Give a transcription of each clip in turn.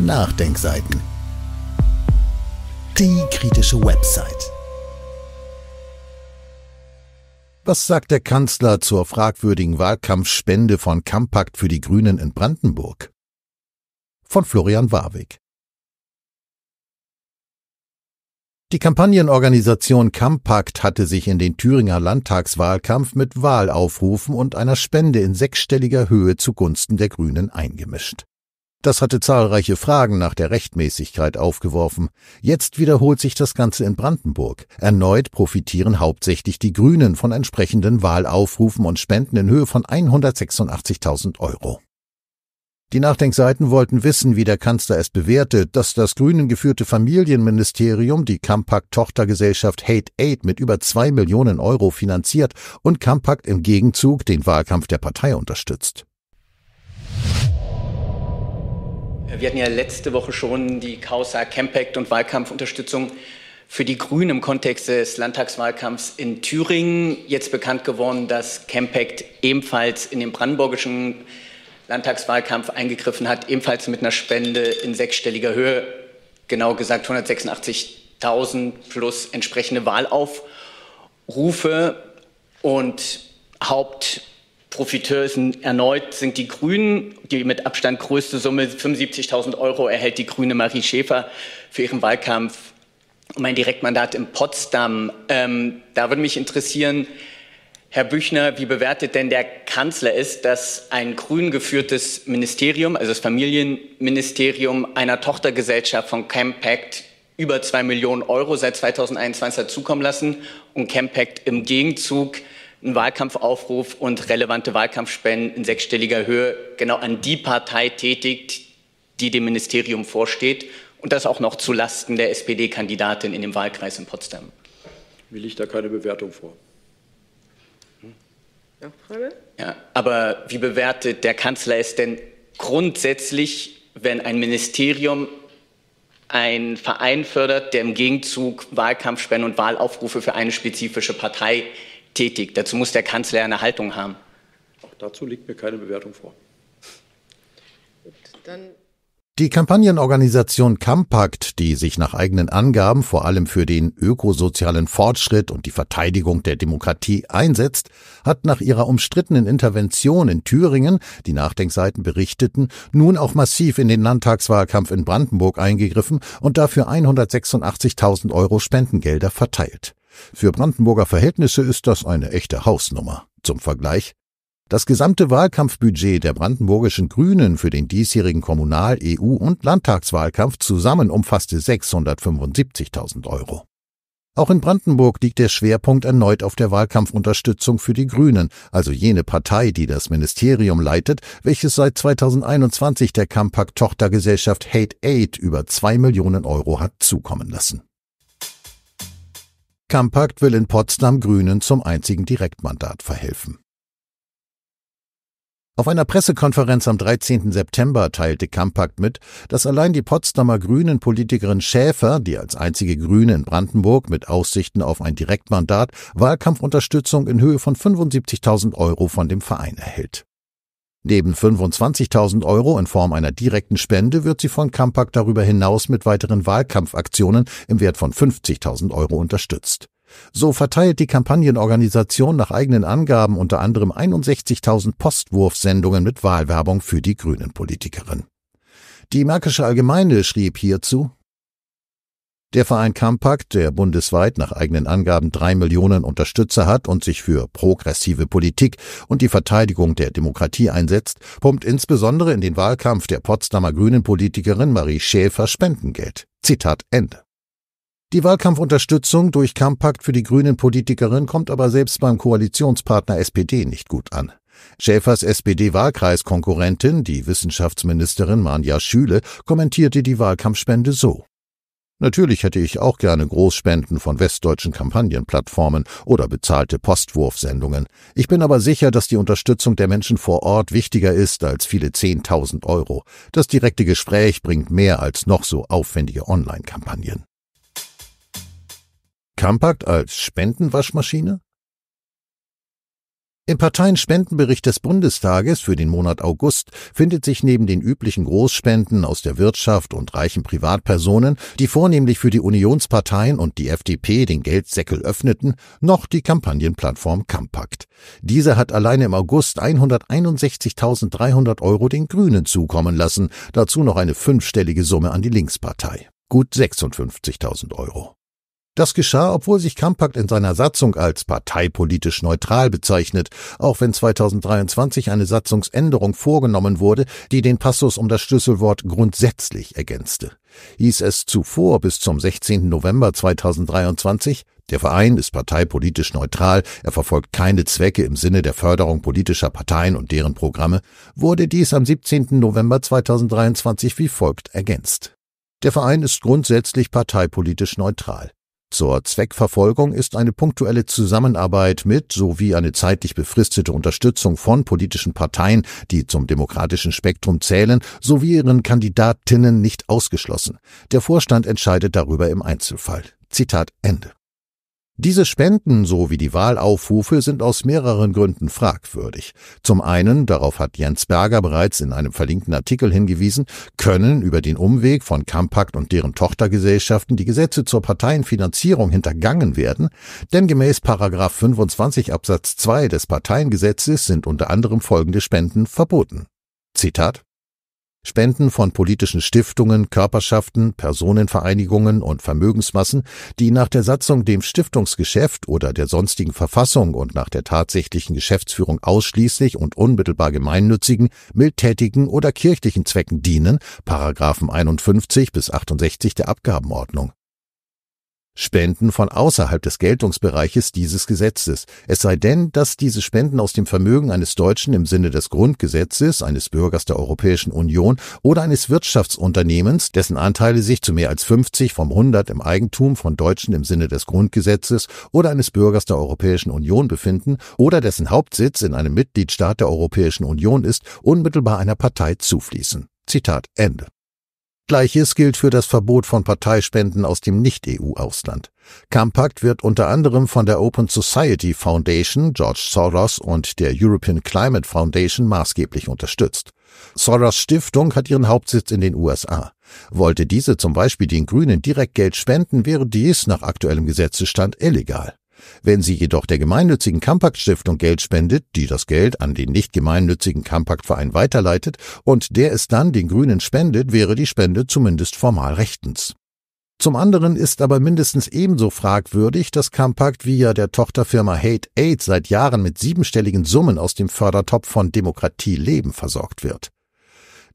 Nachdenkseiten. Die kritische Website. Was sagt der Kanzler zur fragwürdigen Wahlkampfspende von Kampakt für die Grünen in Brandenburg? Von Florian Warwick. Die Kampagnenorganisation Kampakt hatte sich in den Thüringer Landtagswahlkampf mit Wahlaufrufen und einer Spende in sechsstelliger Höhe zugunsten der Grünen eingemischt. Das hatte zahlreiche Fragen nach der Rechtmäßigkeit aufgeworfen. Jetzt wiederholt sich das Ganze in Brandenburg. Erneut profitieren hauptsächlich die Grünen von entsprechenden Wahlaufrufen und Spenden in Höhe von 186.000 Euro. Die Nachdenkseiten wollten wissen, wie der Kanzler es bewertet, dass das grünen geführte Familienministerium die Kampakt-Tochtergesellschaft Hate Aid mit über zwei Millionen Euro finanziert und Kampakt im Gegenzug den Wahlkampf der Partei unterstützt. Wir hatten ja letzte Woche schon die Causa Campact und Wahlkampfunterstützung für die Grünen im Kontext des Landtagswahlkampfs in Thüringen. Jetzt bekannt geworden, dass Campact ebenfalls in den brandenburgischen Landtagswahlkampf eingegriffen hat, ebenfalls mit einer Spende in sechsstelliger Höhe, genau gesagt 186.000 plus entsprechende Wahlaufrufe. Und Haupt Profiteur ist ein, erneut sind die Grünen, die mit Abstand größte Summe, 75.000 Euro erhält die Grüne Marie Schäfer für ihren Wahlkampf um ein Direktmandat in Potsdam. Ähm, da würde mich interessieren, Herr Büchner, wie bewertet denn der Kanzler es, dass ein grün geführtes Ministerium, also das Familienministerium einer Tochtergesellschaft von Campact über zwei Millionen Euro seit 2021 dazukommen lassen und Campact im Gegenzug einen Wahlkampfaufruf und relevante Wahlkampfspenden in sechsstelliger Höhe genau an die Partei tätigt, die dem Ministerium vorsteht und das auch noch zu Lasten der SPD-Kandidatin in dem Wahlkreis in Potsdam. Mir liegt da keine Bewertung vor. Hm. Ja, Frage? Ja, aber wie bewertet der Kanzler es denn grundsätzlich, wenn ein Ministerium einen Verein fördert, der im Gegenzug Wahlkampfspenden und Wahlaufrufe für eine spezifische Partei tätigt. Dazu muss der Kanzler eine Haltung haben. Auch dazu liegt mir keine Bewertung vor. Gut, dann die Kampagnenorganisation Kampakt, die sich nach eigenen Angaben vor allem für den ökosozialen Fortschritt und die Verteidigung der Demokratie einsetzt, hat nach ihrer umstrittenen Intervention in Thüringen, die Nachdenkseiten berichteten, nun auch massiv in den Landtagswahlkampf in Brandenburg eingegriffen und dafür 186.000 Euro Spendengelder verteilt. Für Brandenburger Verhältnisse ist das eine echte Hausnummer. Zum Vergleich, das gesamte Wahlkampfbudget der brandenburgischen Grünen für den diesjährigen Kommunal-, EU- und Landtagswahlkampf zusammen umfasste 675.000 Euro. Auch in Brandenburg liegt der Schwerpunkt erneut auf der Wahlkampfunterstützung für die Grünen, also jene Partei, die das Ministerium leitet, welches seit 2021 der Kampak-Tochtergesellschaft Hate Aid über zwei Millionen Euro hat zukommen lassen. Kampakt will in Potsdam Grünen zum einzigen Direktmandat verhelfen. Auf einer Pressekonferenz am 13. September teilte Kampakt mit, dass allein die Potsdamer Grünen Politikerin Schäfer, die als einzige Grüne in Brandenburg mit Aussichten auf ein Direktmandat Wahlkampfunterstützung in Höhe von 75.000 Euro von dem Verein erhält. Neben 25.000 Euro in Form einer direkten Spende wird sie von Kampak darüber hinaus mit weiteren Wahlkampfaktionen im Wert von 50.000 Euro unterstützt. So verteilt die Kampagnenorganisation nach eigenen Angaben unter anderem 61.000 Postwurfsendungen mit Wahlwerbung für die Grünen Politikerin. Die Märkische Allgemeine schrieb hierzu der Verein Kampakt, der bundesweit nach eigenen Angaben drei Millionen Unterstützer hat und sich für progressive Politik und die Verteidigung der Demokratie einsetzt, pumpt insbesondere in den Wahlkampf der Potsdamer Grünen-Politikerin Marie Schäfer Spendengeld. Zitat Ende. Die Wahlkampfunterstützung durch Kampakt für die Grünen-Politikerin kommt aber selbst beim Koalitionspartner SPD nicht gut an. Schäfers SPD-Wahlkreiskonkurrentin, die Wissenschaftsministerin Manja Schüle, kommentierte die Wahlkampfspende so. Natürlich hätte ich auch gerne Großspenden von westdeutschen Kampagnenplattformen oder bezahlte Postwurfsendungen. Ich bin aber sicher, dass die Unterstützung der Menschen vor Ort wichtiger ist als viele 10.000 Euro. Das direkte Gespräch bringt mehr als noch so aufwendige Online-Kampagnen. Campact als Spendenwaschmaschine? Im Parteienspendenbericht des Bundestages für den Monat August findet sich neben den üblichen Großspenden aus der Wirtschaft und reichen Privatpersonen, die vornehmlich für die Unionsparteien und die FDP den Geldsäckel öffneten, noch die Kampagnenplattform Kampakt. Diese hat alleine im August 161.300 Euro den Grünen zukommen lassen, dazu noch eine fünfstellige Summe an die Linkspartei. Gut 56.000 Euro. Das geschah, obwohl sich Kampakt in seiner Satzung als parteipolitisch neutral bezeichnet, auch wenn 2023 eine Satzungsänderung vorgenommen wurde, die den Passus um das Schlüsselwort grundsätzlich ergänzte. Hieß es zuvor bis zum 16. November 2023, der Verein ist parteipolitisch neutral, er verfolgt keine Zwecke im Sinne der Förderung politischer Parteien und deren Programme, wurde dies am 17. November 2023 wie folgt ergänzt. Der Verein ist grundsätzlich parteipolitisch neutral. Zur Zweckverfolgung ist eine punktuelle Zusammenarbeit mit sowie eine zeitlich befristete Unterstützung von politischen Parteien, die zum demokratischen Spektrum zählen, sowie ihren Kandidatinnen nicht ausgeschlossen. Der Vorstand entscheidet darüber im Einzelfall. Zitat Ende. Diese Spenden sowie die Wahlaufrufe sind aus mehreren Gründen fragwürdig. Zum einen, darauf hat Jens Berger bereits in einem verlinkten Artikel hingewiesen, können über den Umweg von Kampakt und deren Tochtergesellschaften die Gesetze zur Parteienfinanzierung hintergangen werden, denn gemäß 25 Absatz 2 des Parteiengesetzes sind unter anderem folgende Spenden verboten. Zitat Spenden von politischen Stiftungen, Körperschaften, Personenvereinigungen und Vermögensmassen, die nach der Satzung dem Stiftungsgeschäft oder der sonstigen Verfassung und nach der tatsächlichen Geschäftsführung ausschließlich und unmittelbar gemeinnützigen, mildtätigen oder kirchlichen Zwecken dienen, Paragraphen 51 bis 68 der Abgabenordnung Spenden von außerhalb des Geltungsbereiches dieses Gesetzes, es sei denn, dass diese Spenden aus dem Vermögen eines Deutschen im Sinne des Grundgesetzes, eines Bürgers der Europäischen Union oder eines Wirtschaftsunternehmens, dessen Anteile sich zu mehr als 50 vom 100 im Eigentum von Deutschen im Sinne des Grundgesetzes oder eines Bürgers der Europäischen Union befinden oder dessen Hauptsitz in einem Mitgliedstaat der Europäischen Union ist, unmittelbar einer Partei zufließen. Zitat Ende. Gleiches gilt für das Verbot von Parteispenden aus dem Nicht-EU-Ausland. Kampakt wird unter anderem von der Open Society Foundation, George Soros und der European Climate Foundation maßgeblich unterstützt. Soros Stiftung hat ihren Hauptsitz in den USA. Wollte diese zum Beispiel den Grünen direkt Geld spenden, wäre dies nach aktuellem Gesetzesstand illegal. Wenn sie jedoch der gemeinnützigen Kampakt-Stiftung Geld spendet, die das Geld an den nicht gemeinnützigen Kampaktverein weiterleitet und der es dann den Grünen spendet, wäre die Spende zumindest formal rechtens. Zum anderen ist aber mindestens ebenso fragwürdig, dass Kampakt via der Tochterfirma Hate Aid seit Jahren mit siebenstelligen Summen aus dem Fördertopf von Demokratie Leben versorgt wird.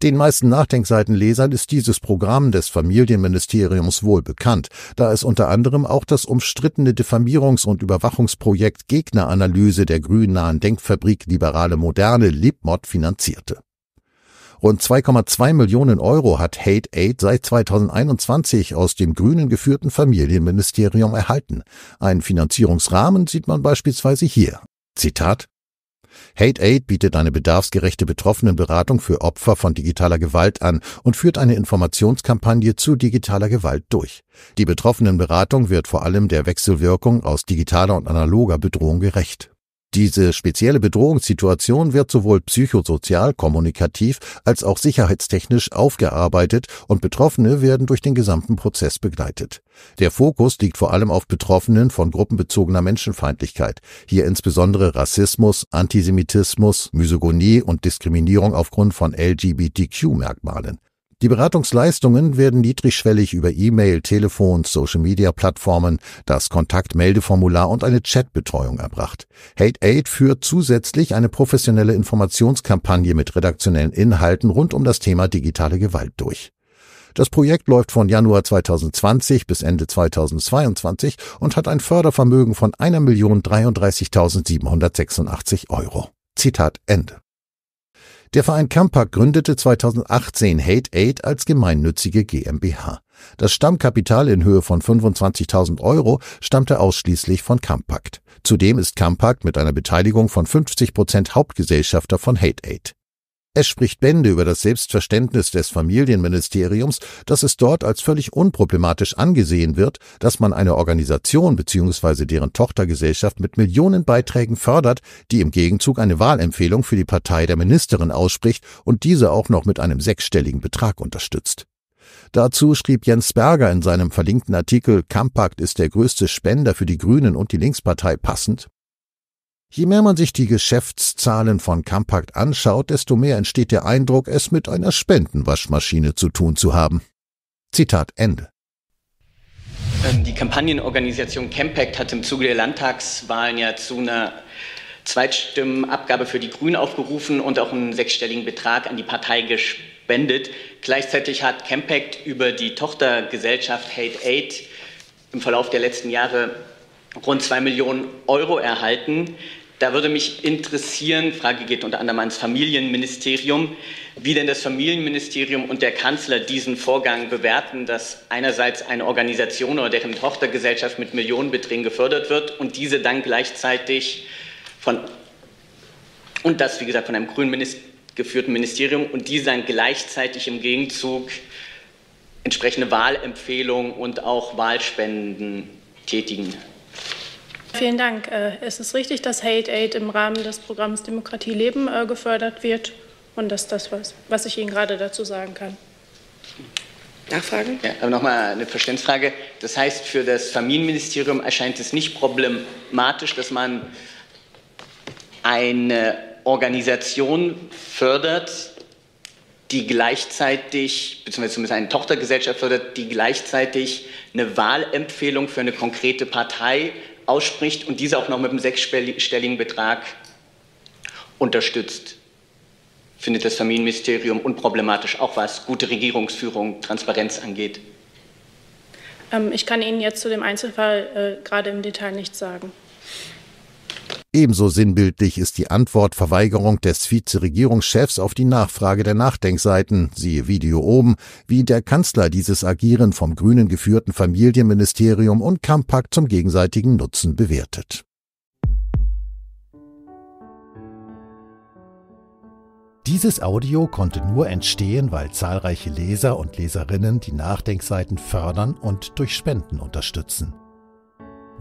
Den meisten Nachdenkseitenlesern ist dieses Programm des Familienministeriums wohl bekannt, da es unter anderem auch das umstrittene Diffamierungs- und Überwachungsprojekt Gegneranalyse der grünnahen Denkfabrik Liberale Moderne Libmod finanzierte. Rund 2,2 Millionen Euro hat Hate Aid seit 2021 aus dem grünen geführten Familienministerium erhalten. Einen Finanzierungsrahmen sieht man beispielsweise hier. Zitat Hate Aid bietet eine bedarfsgerechte Betroffenenberatung für Opfer von digitaler Gewalt an und führt eine Informationskampagne zu digitaler Gewalt durch. Die Betroffenenberatung wird vor allem der Wechselwirkung aus digitaler und analoger Bedrohung gerecht. Diese spezielle Bedrohungssituation wird sowohl psychosozial, kommunikativ als auch sicherheitstechnisch aufgearbeitet und Betroffene werden durch den gesamten Prozess begleitet. Der Fokus liegt vor allem auf Betroffenen von gruppenbezogener Menschenfeindlichkeit, hier insbesondere Rassismus, Antisemitismus, Misogonie und Diskriminierung aufgrund von LGBTQ-Merkmalen. Die Beratungsleistungen werden niedrigschwellig über E-Mail, Telefon, Social-Media-Plattformen, das Kontaktmeldeformular und eine Chatbetreuung erbracht. Hate Aid führt zusätzlich eine professionelle Informationskampagne mit redaktionellen Inhalten rund um das Thema digitale Gewalt durch. Das Projekt läuft von Januar 2020 bis Ende 2022 und hat ein Fördervermögen von 1.033.786 Euro. Zitat Ende. Der Verein Kampak gründete 2018 Hate Aid als gemeinnützige GmbH. Das Stammkapital in Höhe von 25.000 Euro stammte ausschließlich von Campact. Zudem ist Campact mit einer Beteiligung von 50 Prozent Hauptgesellschafter von Hate Aid. Es spricht Bände über das Selbstverständnis des Familienministeriums, dass es dort als völlig unproblematisch angesehen wird, dass man eine Organisation bzw. deren Tochtergesellschaft mit Millionenbeiträgen fördert, die im Gegenzug eine Wahlempfehlung für die Partei der Ministerin ausspricht und diese auch noch mit einem sechsstelligen Betrag unterstützt. Dazu schrieb Jens Berger in seinem verlinkten Artikel Kampakt ist der größte Spender für die Grünen und die Linkspartei passend Je mehr man sich die Geschäftszahlen von Campact anschaut, desto mehr entsteht der Eindruck, es mit einer Spendenwaschmaschine zu tun zu haben. Zitat Ende. Ähm, die Kampagnenorganisation Campact hat im Zuge der Landtagswahlen ja zu einer Zweitstimmenabgabe für die Grünen aufgerufen und auch einen sechsstelligen Betrag an die Partei gespendet. Gleichzeitig hat Campact über die Tochtergesellschaft Hate Aid im Verlauf der letzten Jahre rund zwei Millionen Euro erhalten. Da würde mich interessieren, Frage geht unter anderem ans Familienministerium, wie denn das Familienministerium und der Kanzler diesen Vorgang bewerten, dass einerseits eine Organisation oder deren Tochtergesellschaft mit Millionenbeträgen gefördert wird und diese dann gleichzeitig von, und das wie gesagt von einem grünen Minister, geführten Ministerium und diese dann gleichzeitig im Gegenzug entsprechende Wahlempfehlungen und auch Wahlspenden tätigen. Vielen Dank. Äh, es ist richtig, dass Hate Aid im Rahmen des Programms Demokratie Leben äh, gefördert wird. Und dass das, was, was ich Ihnen gerade dazu sagen kann. Nachfragen? Ja, aber nochmal eine Verständnisfrage. Das heißt, für das Familienministerium erscheint es nicht problematisch, dass man eine Organisation fördert, die gleichzeitig, beziehungsweise zumindest eine Tochtergesellschaft fördert, die gleichzeitig eine Wahlempfehlung für eine konkrete Partei ausspricht und diese auch noch mit einem sechsstelligen Betrag unterstützt, findet das Familienministerium unproblematisch, auch was gute Regierungsführung, Transparenz angeht. Ähm, ich kann Ihnen jetzt zu dem Einzelfall äh, gerade im Detail nichts sagen. Ebenso sinnbildlich ist die Antwortverweigerung des Vizeregierungschefs auf die Nachfrage der Nachdenkseiten, siehe Video oben, wie der Kanzler dieses Agieren vom grünen geführten Familienministerium und Kampakt zum gegenseitigen Nutzen bewertet. Dieses Audio konnte nur entstehen, weil zahlreiche Leser und Leserinnen die Nachdenkseiten fördern und durch Spenden unterstützen.